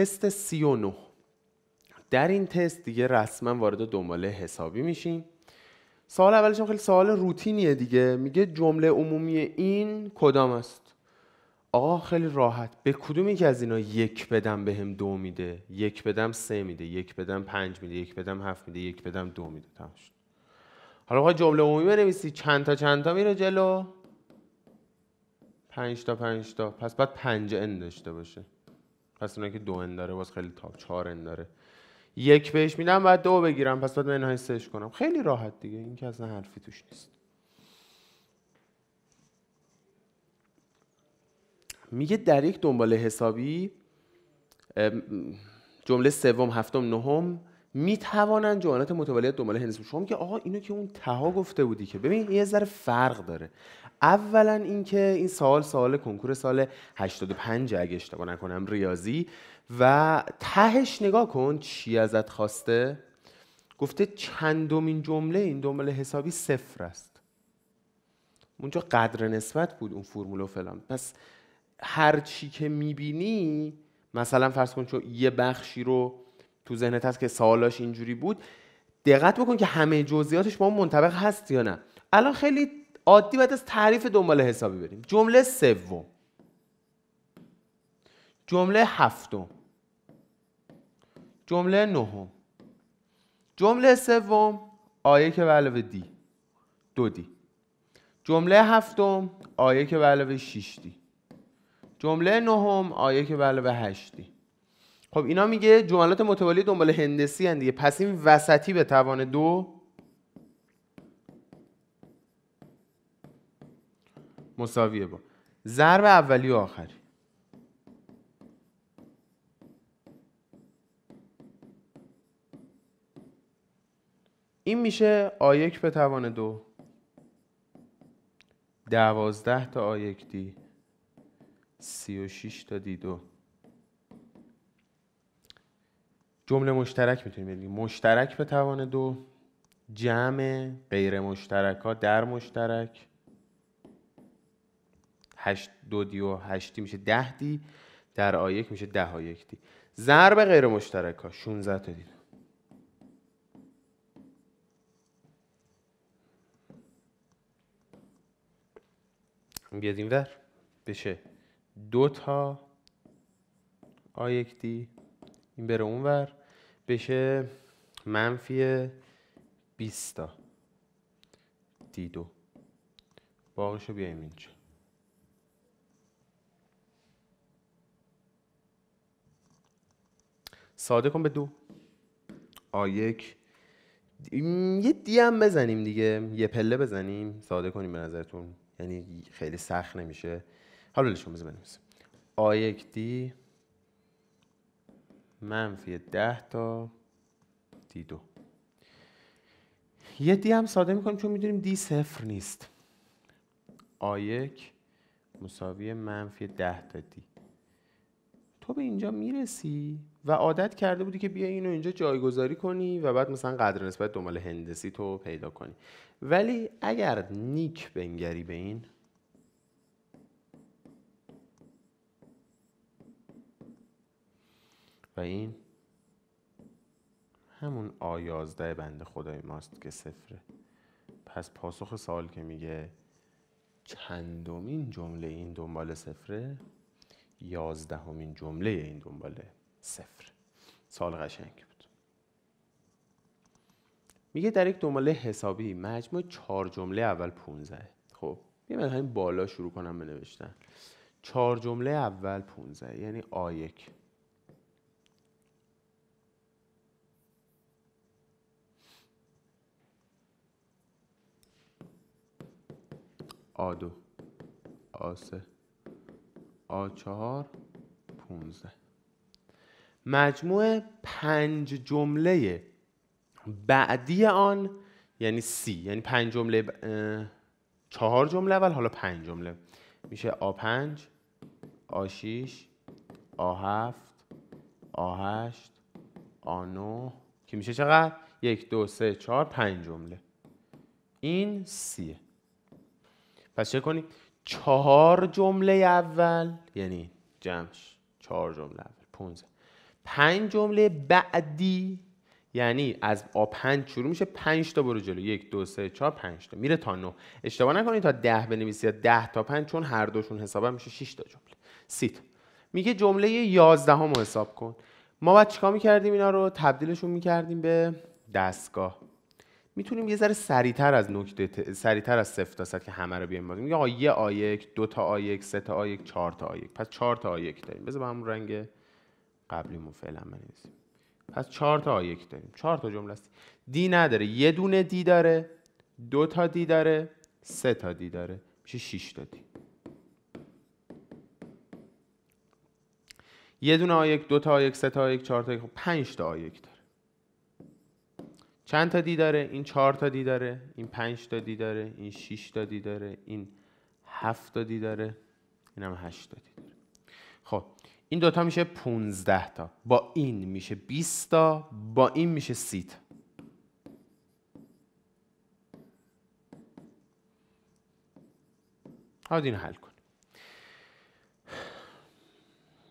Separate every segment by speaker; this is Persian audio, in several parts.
Speaker 1: تست 39 در این تست دیگه رسما وارد دنباله حسابی میشیم سوال اولش خیلی سوال روتینیه دیگه میگه جمله عمومی این کدام است آقا خیلی راحت به کدومی که از اینا یک بدم بهم دو میده یک بدم سه میده یک بدم پنج میده یک بدم هفت میده یک بدم دو میده تمام حالا بخوای جمله عمومی بنویسی چند تا چند تا میره جلو پنج تا پنج تا پس بعد پنج ان داشته باشه پس اونایی که دو داره باز خیلی تاپ چهار داره. یک بهش میدم بعد دو بگیرم پس باید منهای سش کنم خیلی راحت دیگه این که اصلا حرفی توش نیست میگه در یک دنباله حسابی جمله سوم هفتم نهم می توانند جملات متوالی دنبال هندسه شما که آقا اینو که اون تها گفته بودی که ببین یه ذره فرق داره اولا اینکه این سال سال کنکور سال 85 اگه اشتباه نکنم ریاضی و تهش نگاه کن چی ازت خواسته گفته چندمین جمله این دنبال حسابی صفر است اونجا قدر نسبت بود اون فرمول و فلان پس هر چی که میبینی مثلا فرض کن چون یه بخشی رو تو ذهنت هست که سوالاش اینجوری بود دقت بکن که همه جزئیاتش با منطبق هست یا نه الان خیلی عادی بعد از تعریف دنبال حسابی بریم جمله سوم جمله هفتم جمله نهم جمله سوم آیه که به علاوه دی دو دی جمله هفتم آیه که به علاوه شیش دی جمله نهم آیه که به علاوه هشت دی خب اینا میگه جملات متوالی دنبال هندسی هن دیگه پس این وسطی به توان دو مساویه با ضرب اولی و آخری این میشه آیک به توان دو دوازده تا آیک دی سی و شیش تا دی دو جمله مشترک میتونیم بگیم مشترک به توان دو جمع غیر مشترک ها در مشترک هشت دو دی و هشتی میشه ده دی در آیک میشه ده آیک دی ضرب غیر مشترک ها 16 تا دید بیاد اینور بشه دو تا آیک دی این بره اونور بشه منفی 20 تا دی دو باقش رو بیایم اینجا ساده کن به دو آ یک یه دی هم بزنیم دیگه یه پله بزنیم ساده کنیم به نظرتون یعنی خیلی سخت نمیشه حالا لشون بزنیم آ یک دی منفی ده تا دی دو یه دی هم ساده میکنیم چون میدونیم دی صفر نیست آ مساوی منفی ده تا دی تو به اینجا میرسی و عادت کرده بودی که بیا اینو اینجا جایگذاری کنی و بعد مثلا قدر نسبت دنبال هندسی تو پیدا کنی ولی اگر نیک بنگری به این این همون آیازده بند خدای ماست که صفره پس پاسخ سال که میگه چندمین جمله این دنبال صفره یازدهمین جمله این دنبال صفر سال قشنگ بود میگه در یک دنباله حسابی مجموع چهار جمله اول پونزه خب یه من همین بالا شروع کنم به نوشتن چهار جمله اول پونزه یعنی آیک آ آ دو، سه، آ چهار، پونزه. مجموع پنج جمله بعدی آن یعنی سی یعنی پنج جمله چهار جمله اول حالا پنج جمله میشه آ پنج آ شیش آ هفت آ هشت آ نو که میشه چقدر یک دو سه چهار پنج جمله این سیه پس چه کنیم چهار جمله اول یعنی جمعش چهار جمله اول پونزه. پنج جمله بعدی یعنی از آ پنج شروع میشه پنج تا برو جلو یک دو سه چهار پنج تا میره تا نه اشتباه نکنید تا ده بنویسید یا ده تا پنج چون هر دوشون حساب میشه شیش تا جمله سیت میگه جمله یازدهم رو حساب کن ما بعد چیکار میکردیم اینا رو تبدیلشون میکردیم به دستگاه میتونیم یه ذره سریعتر از نکته سریعتر از صفر تا صد که همه رو بیایم بگیم آقا یه آیک دو تا آیک سه تا آیک چهار تا آیک پس چهار تا آیک داریم بذار با همون رنگ قبلیمون فعلا بنویسیم پس چهار تا آیک داریم چهار تا جمله است دی نداره یه دونه دی داره دو تا دی داره سه تا دی داره میشه 6 تا دی یه دونه آیک دو تا آیک سه تا آیک چهار تا آیک پنج تا آیک چند تا دی داره این چهار تا دی داره این پنج تا دی داره این شیش تا دی داره این هفت تا دی داره این هم هشت تا دی داره خب این دوتا میشه پونزده تا با این میشه بیست تا با این میشه 30 تا حالا اینو حل کن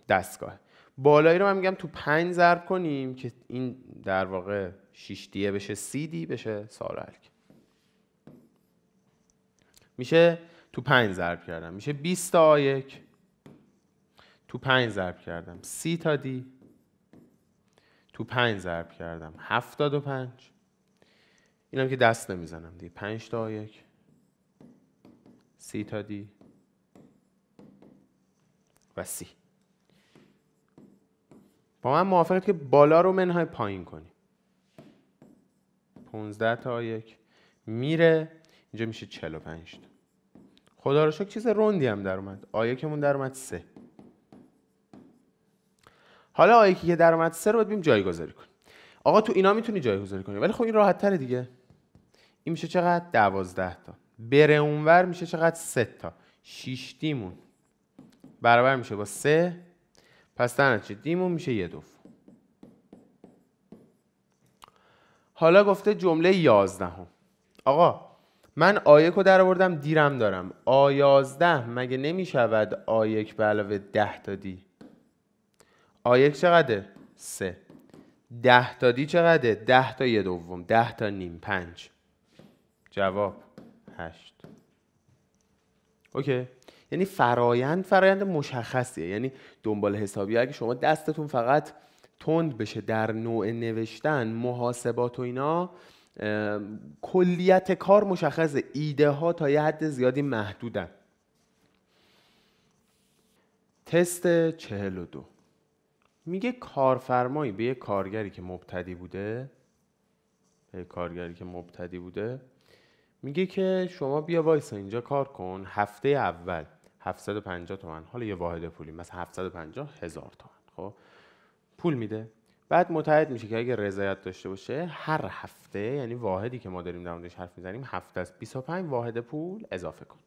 Speaker 1: دستگاه بالایی رو من میگم تو 5 ضرب کنیم که این در واقع 6 دیه بشه سی دی بشه سارک میشه تو 5 ضرب کردم میشه 20 تا یک تو 5 ضرب کردم سی تا دی تو 5 ضرب کردم 75 هم که دست نمیزنم دی 5 تا یک سی تا دی و سی با من موافقت که بالا رو منهای پایین کنیم 15 تا یک میره اینجا میشه 45 تا خدا رو شکر چیز روندی هم در اومد آیکمون در اومد 3 حالا آیکی که در اومد 3 رو بدیم جایگذاری کنیم آقا تو اینا میتونی جایگذاری کنی ولی خب این راحت تره دیگه این میشه چقدر 12 تا بره اونور میشه چقدر 3 تا 6 تیمون برابر میشه با 3 پس در نتیجه دیمون میشه یه دوم حالا گفته جمله یازدهم آقا من آیک رو در آوردم دیرم دارم آ یازده مگه نمیشود آیک به علاوه ده تا دی آیک چقدره؟ سه ده تا دی چقدره؟ ده تا یه دوم ده تا نیم پنج جواب هشت اوکی یعنی فرایند فرایند مشخصیه یعنی دنبال حسابی اگه شما دستتون فقط تند بشه در نوع نوشتن محاسبات و اینا کلیت کار مشخصه ایده ها تا یه حد زیادی محدودن تست 42 میگه کارفرمایی به یه کارگری که مبتدی بوده به کارگری که مبتدی بوده میگه که شما بیا وایسا اینجا کار کن هفته اول 750 تومن حالا یه واحد پولی مثلا 750 هزار تومن خب پول میده بعد متعهد میشه که اگه رضایت داشته باشه هر هفته یعنی واحدی که ما داریم در موردش حرف میزنیم هفته از 25 واحد پول اضافه کن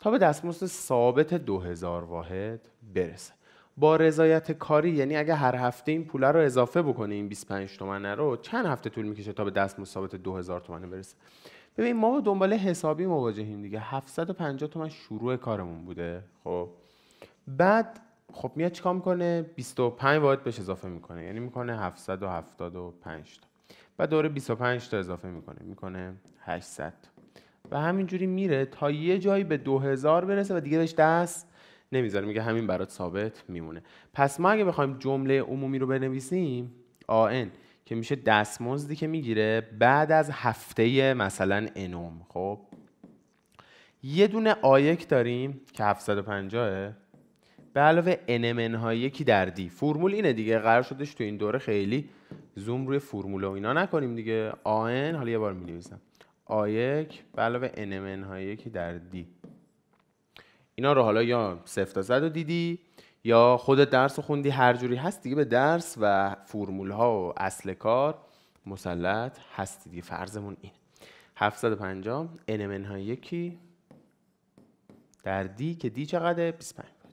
Speaker 1: تا به دستمزد ثابت 2000 واحد برسه با رضایت کاری یعنی اگه هر هفته این پول رو اضافه بکنه این 25 تومنه رو چند هفته طول میکشه تا به دستمزد ثابت 2000 تومنه برسه ببین ما دنبال حسابی مواجهیم دیگه 750 تومن شروع کارمون بوده خب بعد خب میاد چیکار میکنه 25 واحد بهش اضافه میکنه یعنی میکنه 775 تا بعد دوره 25 تا اضافه میکنه میکنه 800 و همینجوری میره تا یه جایی به 2000 برسه و دیگه بهش دست نمیذاره میگه همین برات ثابت میمونه پس ما اگه بخوایم جمله عمومی رو بنویسیم آن که میشه دستمزدی که میگیره بعد از هفته مثلا انوم خب یه دونه آیک داریم که 750 به علاوه انمن های یکی در دی فرمول اینه دیگه قرار شدش تو این دوره خیلی زوم روی فرمول و اینا نکنیم دیگه آن حالا یه بار می نویزم آیک به علاوه انمن یکی در دی اینا رو حالا یا صفر تا رو دیدی یا خودت درس رو خوندی هر جوری هست دیگه به درس و فرمول ها و اصل کار مسلط هستی دیگه فرضمون اینه 750 n های یکی در دی که دی چقدره 25 بود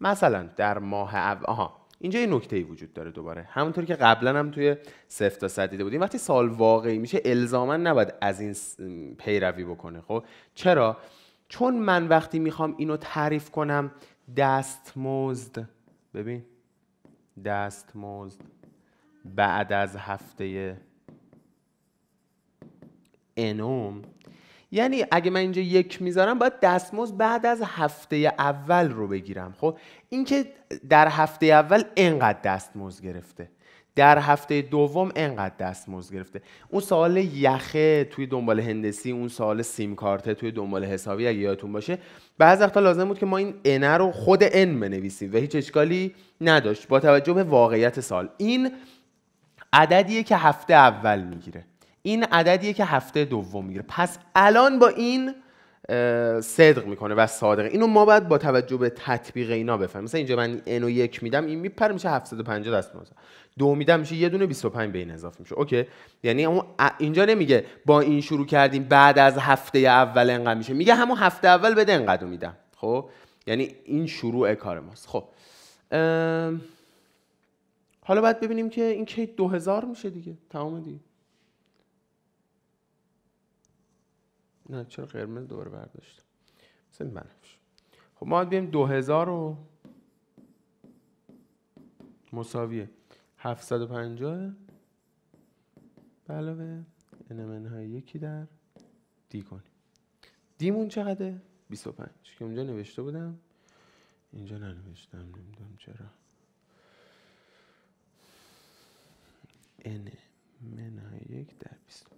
Speaker 1: مثلا در ماه اول آها اینجا یه نکته ای وجود داره دوباره همونطور که قبلا هم توی صفر تا صد دیده بودیم وقتی سال واقعی میشه الزاما نباید از این پیروی بکنه خب چرا چون من وقتی میخوام اینو تعریف کنم دستمزد ببین مزد بعد از هفته انوم یعنی اگه من اینجا یک میذارم باید دستمزد بعد از هفته اول رو بگیرم خب اینکه در هفته اول انقدر دستمزد گرفته در هفته دوم انقدر دستمزد گرفته اون سال یخه توی دنبال هندسی اون سال سیم کارته توی دنبال حسابی اگه یادتون باشه بعض وقتا لازم بود که ما این ان رو خود ان بنویسیم و هیچ اشکالی نداشت با توجه به واقعیت سال این عددیه که هفته اول میگیره این عددیه که هفته دوم میگیره پس الان با این صدق میکنه و صادقه اینو ما باید با توجه به تطبیق اینا بفهمیم مثلا اینجا من و یک میدم این میپر میشه 750 دست مثلا دو میدم میشه یه دونه 25 به این اضافه میشه اوکی یعنی اون اینجا نمیگه با این شروع کردیم بعد از هفته اول انقدر میشه میگه همون هفته اول بده انقدر میدم خب یعنی این شروع کار ماست خب حالا باید ببینیم که این کی 2000 میشه دیگه تمام دیگه نه چرا قرمز دوباره برداشت مثل بنفش بله، خب ما باید 2000 هزار و مساویه 750 علاوه انمن های یکی در دی کنیم دیمون چقدره؟ 25 که اونجا نوشته بودم اینجا ننوشتم نمیدونم چرا n منهای یک در 25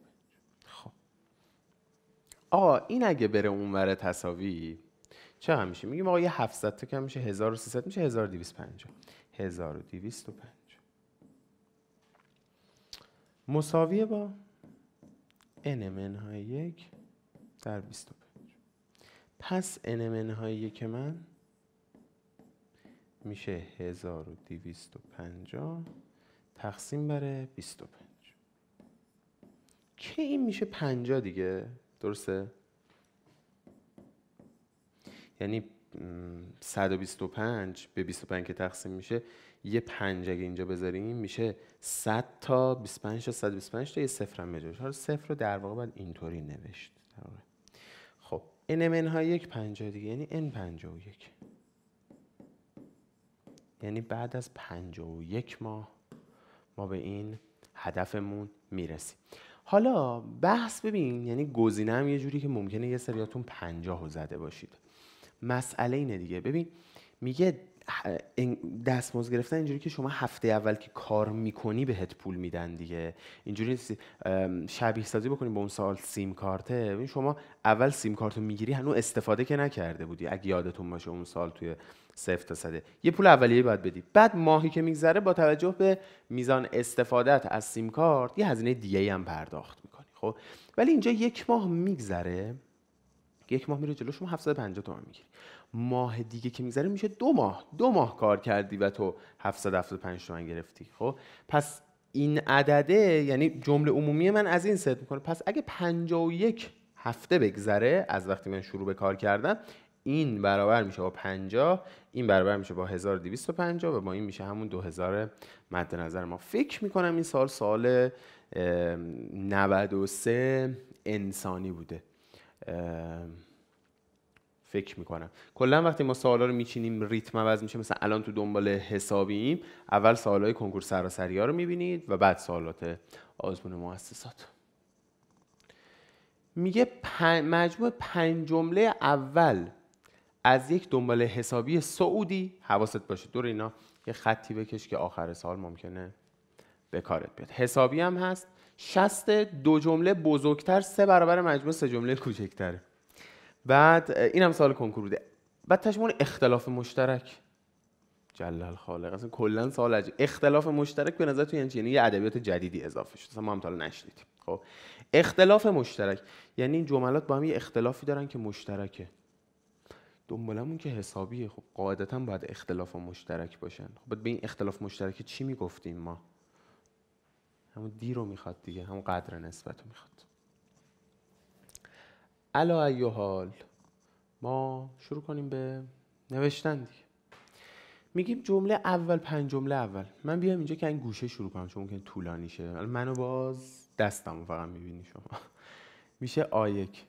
Speaker 1: آقا این اگه بره اونور تصاوی چه هم میشه میگیم آقا یه 700 تا کم میشه 1300 میشه 1250 1205 مساویه با n های یک در 25 پس n های یک من میشه 1250 تقسیم بر 25 که این میشه 50 دیگه درسته؟ یعنی 125 به 25 که تقسیم میشه یه پنج اگه اینجا بذاریم میشه 100 تا 25 تا 125 تا یه صفر هم بجاش حالا صفر رو در واقع باید اینطوری نوشت خب این امن ها یک های دیگه یعنی و یک. یعنی بعد از یک ماه ما به این هدفمون میرسیم حالا بحث ببین یعنی گزینه هم یه جوری که ممکنه یه سریاتون پنجاه رو زده باشید مسئله اینه دیگه ببین میگه دستمزد گرفتن اینجوری که شما هفته اول که کار میکنی بهت پول میدن دیگه اینجوری نیست شبیه سازی بکنیم به اون سال سیم کارته شما اول سیم کارتو میگیری هنوز استفاده که نکرده بودی اگه یادتون باشه اون سال توی سفت تا صده یه پول اولیه باید بدی بعد ماهی که میگذره با توجه به میزان استفادت از سیم کارت یه هزینه دیگه هم پرداخت میکنی خب ولی اینجا یک ماه میگذره یک ماه میره جلو شما 750 میگیری ماه دیگه که میگذره میشه دو ماه دو ماه کار کردی و تو 775 تومن گرفتی خب پس این عدده یعنی جمله عمومی من از این ست میکنه پس اگه 51 هفته بگذره از وقتی من شروع به کار کردم این برابر میشه با 50 این برابر میشه با 1250 و با این میشه همون 2000 مد نظر ما فکر میکنم این سال سال 93 انسانی بوده فکر میکنم کلا وقتی ما سوالا رو میچینیم ریتم عوض میشه مثلا الان تو دنبال حسابیم اول سوالای کنکور سراسری رو میبینید و بعد سوالات آزمون مؤسسات میگه پن... مجموع پنج جمله اول از یک دنبال حسابی سعودی حواست باشه دور اینا یه خطی بکش که آخر سال ممکنه به کارت بیاد حسابی هم هست شست دو جمله بزرگتر سه برابر مجموع سه جمله کوچکتره بعد این هم سال کنکور بوده بعد تشمون اختلاف مشترک جلال خالق اصلا کلا سال عجیب اختلاف مشترک به نظر تو یعنی, یعنی یه ادبیات جدیدی اضافه شد اصلا ما هم تا نشنیدیم خب اختلاف مشترک یعنی این جملات با هم یه اختلافی دارن که مشترکه دنبالمون که حسابیه خب قاعدتا باید اختلاف و مشترک باشن خب به این اختلاف مشترک چی میگفتیم ما همون دی رو میخواد دیگه همون قدر نسبت میخواد علا ایو حال ما شروع کنیم به نوشتن دیگه میگیم جمله اول پنج جمله اول من بیام اینجا که این گوشه شروع کنم چون ممکن طولانی شه منو باز دستم فقط میبینی شما میشه آیک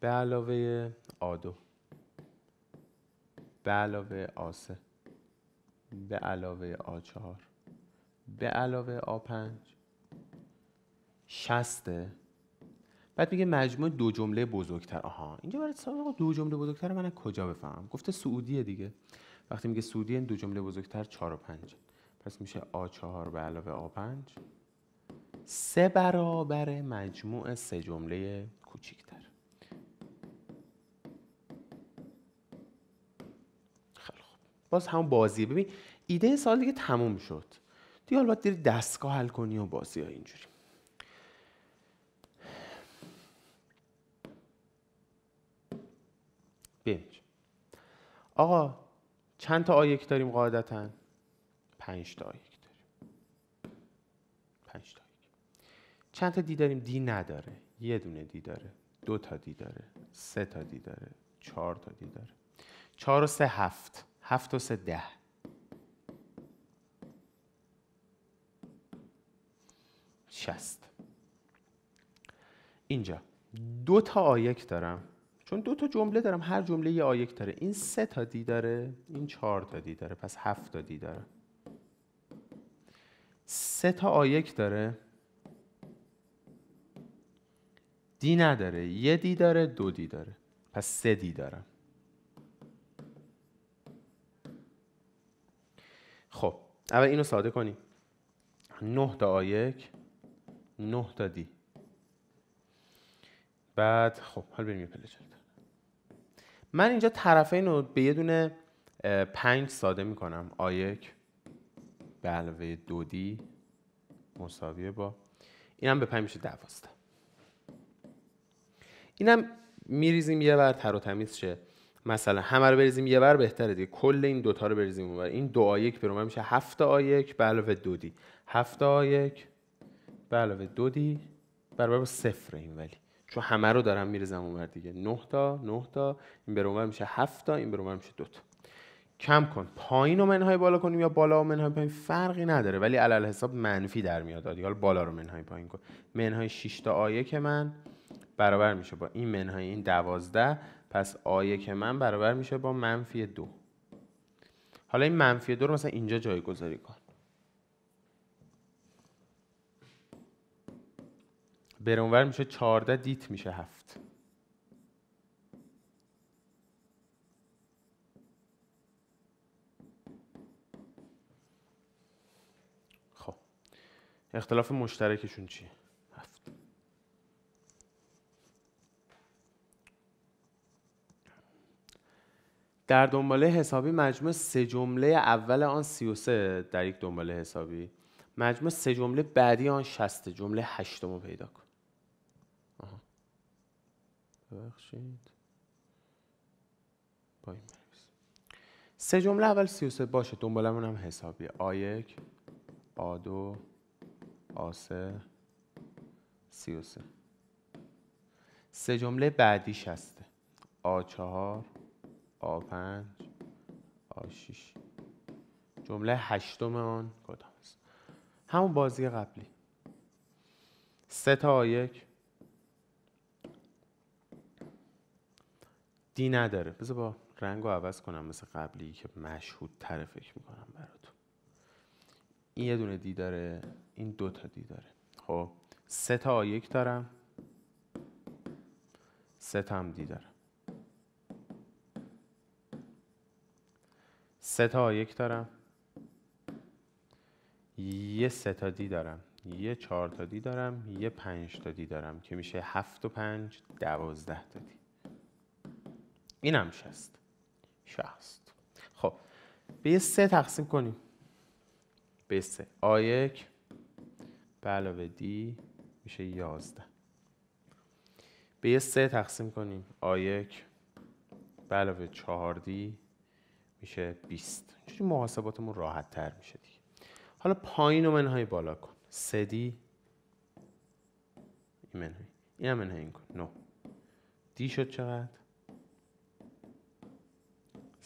Speaker 1: به علاوه آدو به علاوه آسه به علاوه آ چهار به علاوه آ پنج شسته بعد میگه مجموع دو جمله بزرگتر آها اینجا برای سوال دو جمله بزرگتر من از کجا بفهمم گفته سعودیه دیگه وقتی میگه سعودی دو جمله بزرگتر 4 و 5 پس میشه آ 4 به علاوه آ 5 سه برابر مجموع سه جمله کوچیکتر خیلی خوب باز همون بازی ببین ایده سال دیگه تموم شد دیگه حالا باید دستگاه حل کنی و بازی ها اینجوری آقا چند تا که داریم قاعدتا پنج تا که داریم پنج تا آیه. چند تا دی داریم دی نداره یه دونه دی داره دو تا دی داره سه تا دی داره چهار تا دی داره چهار و سه هفت هفت و سه ده شست اینجا دو تا آیک دارم چون دو تا جمله دارم هر جمله یه آیک داره این سه تا دی داره این چهار تا دی داره پس هفت تا دی داره سه تا آیک داره دی نداره یه دی داره دو دی داره پس سه دی دارم خب اول اینو ساده کنیم نه تا آیک نه تا دی بعد خب حالا بریم یه پلجن من اینجا طرفین رو به یه دونه پنج ساده میکنم آیک یک به علاوه دو دی مساویه با اینم به پنج میشه دوازده اینم میریزیم یه بر تر و تمیز شه مثلا همه رو بریزیم یه بر بهتره دیگه کل این دوتا رو بریزیم اونور این دو آیک یک میشه هفت آیک یک به علاوه دو دی هفت آیک به علاوه دو دی برابر با صفر این ولی چون همه رو دارم میرزم اونور دیگه 9 تا 9 تا این به اونور میشه 7 تا این بر اونور میشه 2 تا کم کن پایین و منهای بالا کنیم یا بالا و منهای پایین فرقی نداره ولی علل حساب منفی در میاد دیگه حالا بالا رو منهای پایین کن منهای 6 تا آیه که من برابر میشه با این منهای این 12 پس آیه که من برابر میشه با منفی 2 حالا این منفی 2 رو مثلا اینجا جایگذاری کن بره اونور میشه 14 دیت میشه 7 خب اختلاف مشترکشون چیه هفت در دنباله حسابی مجموع سه جمله اول آن 33 در یک دنباله حسابی مجموع سه جمله بعدی آن 60 جمله هشتم رو پیدا کن ببخشید با سه جمله اول سه باشه دنبالمون هم حسابیه آ یک آ دو، آ3 33 سه جمله بعدیش هست. آ چهار آ پنج آ6 جمله هشتم آن کدام است همون بازی قبلی سه تا آ دی نداره بذار با رنگ رو عوض کنم مثل قبلی که مشهود تره فکر میکنم براتون این یه دونه دی داره این دو تا دی داره خب سه تا یک دارم سه تا هم دی دارم سه تا یک دارم یه سه تا دی دارم یه چهار تا دی دارم یه پنج تا دی دارم که میشه هفت و پنج دوازده تا دی این هم شست شست خب به یه سه تقسیم کنیم به سه آیک به علاوه دی میشه یازده به یه سه تقسیم کنیم آیک به علاوه چهار دی میشه بیست چون محاسباتمون راحت تر میشه دیگه حالا پایین و منهای بالا کن سه دی این منهای این هم منهای این کن نو دی شد چقدر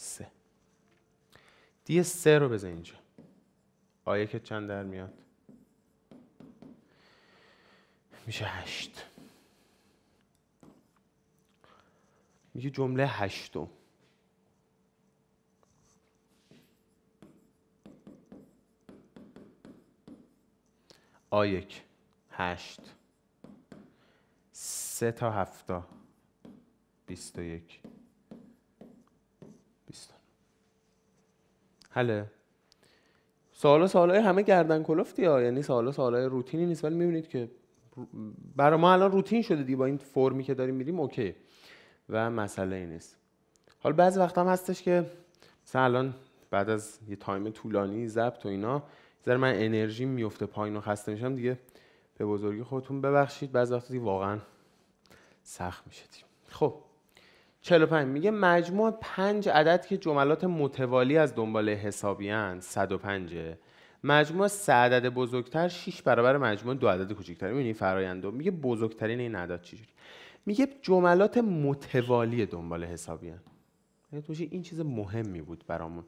Speaker 1: 3. 10 سه رو بزن اینجا. آ یک چند در میاد؟ میشه 8. میشه جمله 8م. آ یک 8. 3 تا 7 تا 21. حله سوالا سوالای همه گردن کلفتیا ها یعنی سوالا سوالای روتینی نیست ولی میبینید که برای ما الان روتین شده دیگه با این فرمی که داریم میریم اوکی و مسئله این حالا بعضی وقت هم هستش که مثلا الان بعد از یه تایم طولانی ضبط و اینا ذره من انرژی میفته پایین و خسته میشم دیگه به بزرگی خودتون ببخشید بعضی وقت واقعا سخت میشه خب 45 میگه مجموع 5 عدد که جملات متوالی از دنبال حسابی هن 105 مجموع سه عدد بزرگتر 6 برابر مجموع دو عدد کوچکتر میبینی فرایند میگه بزرگترین این عدد چجوری میگه جملات متوالی دنبال حسابی هن. یعنی توش این چیز مهمی بود برامون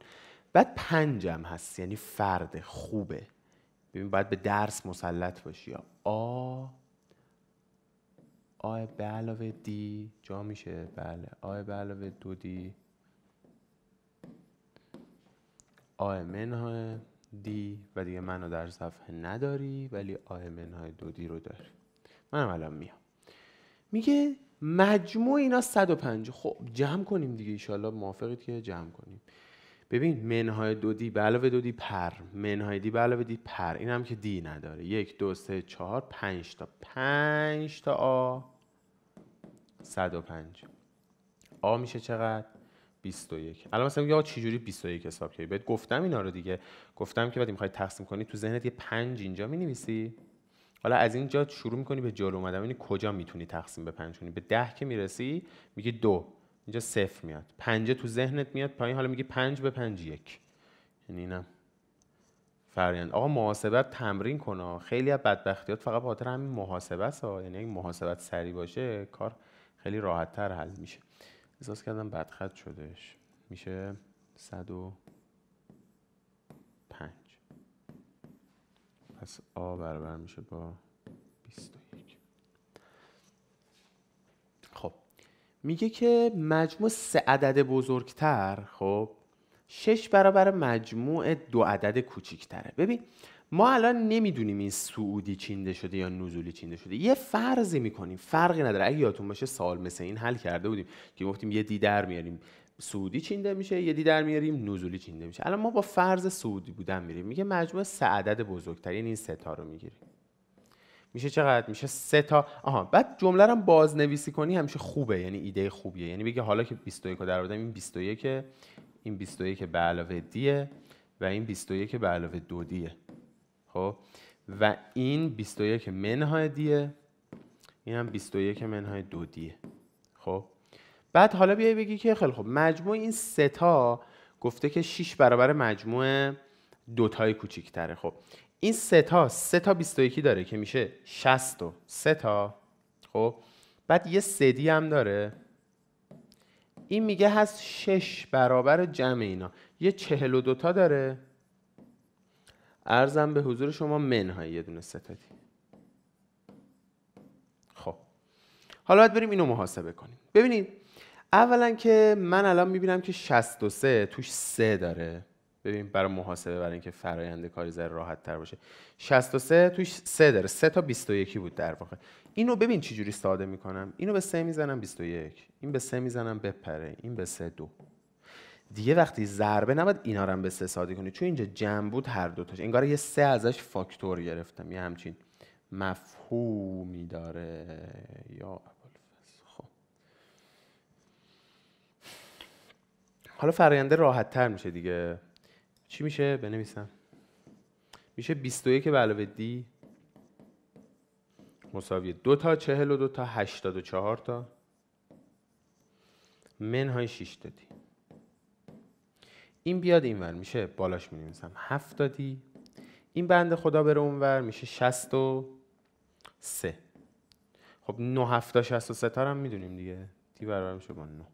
Speaker 1: بعد پنجم هست یعنی فرد خوبه ببین باید به درس مسلط باشی یا آ آ به علاوه دی جا میشه بله آ به علاوه دو دی آ منهای دی و دیگه منو در صفحه نداری ولی آ منهای دو دی رو داری منم الان میام میگه مجموع اینا 150 خب جمع کنیم دیگه ایشالله موافقید که جمع کنیم ببین منهای دو دی به علاوه دو دی پر منهای دی به علاوه دی پر این هم که دی نداره یک دو سه چهار پنج تا پنج تا آ 105 آ میشه چقدر 21 الان مثلا آقا چه جوری 21 حساب کردی بهت گفتم اینا رو دیگه گفتم که وقتی میخوای تقسیم کنی تو ذهنت یه 5 اینجا مینویسی حالا از اینجا شروع میکنی به جلو اومدن یعنی کجا میتونی تقسیم به 5 کنی به 10 که میرسی میگه دو اینجا صفر میاد 5 تو ذهنت میاد پایین حالا میگه 5 به 5 یک یعنی اینم فرآیند آقا محاسبت تمرین کن خیلی از بدبختیات فقط خاطر همین یعنی محاسبت است یعنی محاسبت سری باشه کار خیلی راحت تر حل میشه احساس کردم بدخط شدهش میشه 105 پس آ برابر میشه با 21 خب میگه که مجموع سه عدد بزرگتر خب شش برابر مجموع دو عدد کوچیکتره ببین ما الان نمیدونیم این سعودی چینده شده یا نزولی چینده شده یه فرضی میکنیم فرقی نداره اگه یادتون باشه سال مثل این حل کرده بودیم که گفتیم یه دی در میاریم سعودی چینده میشه یه دی در میاریم نزولی چینده میشه الان ما با فرض سعودی بودن میریم میگه مجموع سه عدد بزرگتر یعنی این سه تا رو میگیریم میشه چقدر میشه سه تا آها بعد جمله رو بازنویسی کنی همیشه خوبه یعنی ایده خوبیه یعنی بگه حالا که 21 رو در آوردم این 21 این 21 به علاوه دیه و این 21 به علاوه دو دیه خب و این 21 منهای دیه این هم 21 منهای دو دیه خب بعد حالا بیای بگی که خیلی خب مجموع این سه تا گفته که 6 برابر مجموع دوتای کوچیک‌تره خب این سه تا سه تا 21 داره که میشه 60 و سه تا خب بعد یه سدی هم داره این میگه هست 6 برابر جمع اینا یه 42 تا داره ارزم به حضور شما منهایی یه دونه ستادی خب حالا باید بریم اینو محاسبه کنیم ببینید اولا که من الان میبینم که 63 توش 3 داره ببین برای محاسبه برای اینکه فرایند کاری زر راحت تر باشه 63 توش 3 داره 3 تا 21 بود در واقع اینو ببین چه جوری ساده میکنم اینو به 3 میزنم 21 این به 3 میزنم بپره این به 3 2 دیگه وقتی ضربه نباید اینا رو هم به سه ساده کنی چون اینجا جمع بود هر تاش انگار یه سه ازش فاکتور گرفتم یه همچین مفهومی داره یا خب حالا فراینده راحت تر میشه دیگه چی میشه بنویسم میشه 21 به علاوه دی مساوی دو تا چهل و دو تا هشتاد و چهار تا منهای شیش دی این بیاد اینور میشه بالاش می نویسم هفتادی این بند خدا بره اونور میشه شست و سه خب نو هفتا شست و سه هم میدونیم دیگه دی برابر میشه با نه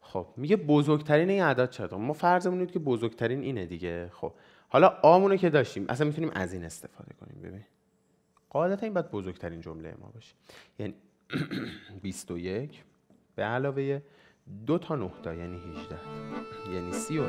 Speaker 1: خب میگه بزرگترین این عدد چطور ما فرضمون که بزرگترین اینه دیگه خب حالا آمونو که داشتیم اصلا میتونیم از این استفاده کنیم ببین قاعدتا این باید بزرگترین جمله ما باشه یعنی 21 به علاوه دو تا نقطه یعنی 18 یعنی 39